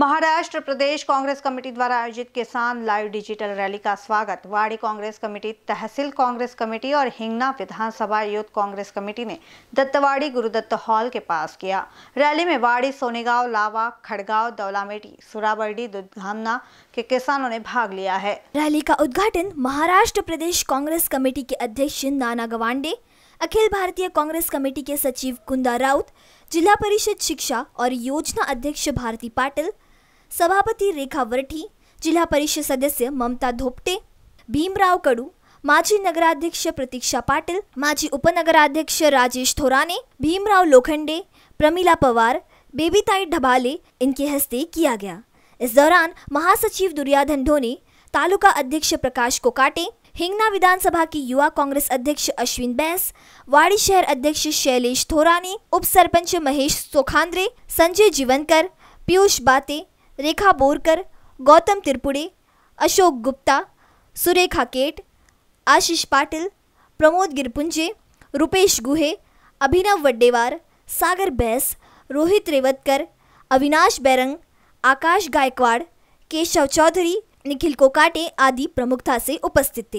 महाराष्ट्र प्रदेश Congress committee द्वारा आयोजित किसान लाइव डिजिटल रैली का स्वागत वाड़ी कांग्रेस कमेटी तहसील कांग्रेस कमेटी और हिंगना विधानसभा युद्ध कांग्रेस कमेटी ने दत्तवाड़ी गुरुदत्त हॉल के पास किया रैली में वाड़ी सोनेगांव लावा खड़गांव दौलामेटी सुराबर्डी दुधामना के किसानों ने भाग लिया है रैली का उद्घाटन महाराष्ट्र प्रदेश कांग्रेस कमेटी के अध्यक्ष नाना गवांडे अखिल भारतीय कांग्रेस कमेटी के सचिव कुंदा राउत जिला परिषद शिक्षा और योजना अध्यक्ष भारती पाटिल सभापति रेखा वरठी जिला परिषद सदस्य ममता धोपटे भीमराव कडू माजी नगराध्यक्ष प्रतीक्षा पाटिल माजी उपनगराध्यक्ष राजेश थोराने भीमराव लोखंडे प्रमिला पवार बेबीताई ढबाले इनके हस्ते किया गया इस दौरान महासचिव दुर्याधन ढोने तालुका अध्यक्ष प्रकाश कोकाटे हिंगना विधानसभा की युवा कांग्रेस अध्यक्ष अश्विन बैस वाड़ी शहर अध्यक्ष शैलेश थोरानी उप सरपंच महेश सोखांद्रे संजय जीवनकर पीयूष बाते रेखा बोरकर गौतम तिरपुड़े अशोक गुप्ता सुरेखा केट आशीष पाटिल प्रमोद गिरपुंजे रुपेश गुहे अभिनव वड्डेवार सागर बैस रोहित रेवतकर अविनाश बैरंग आकाश गायकवाड़ केशव चौधरी निखिल कोकाटे आदि प्रमुखता से उपस्थित थे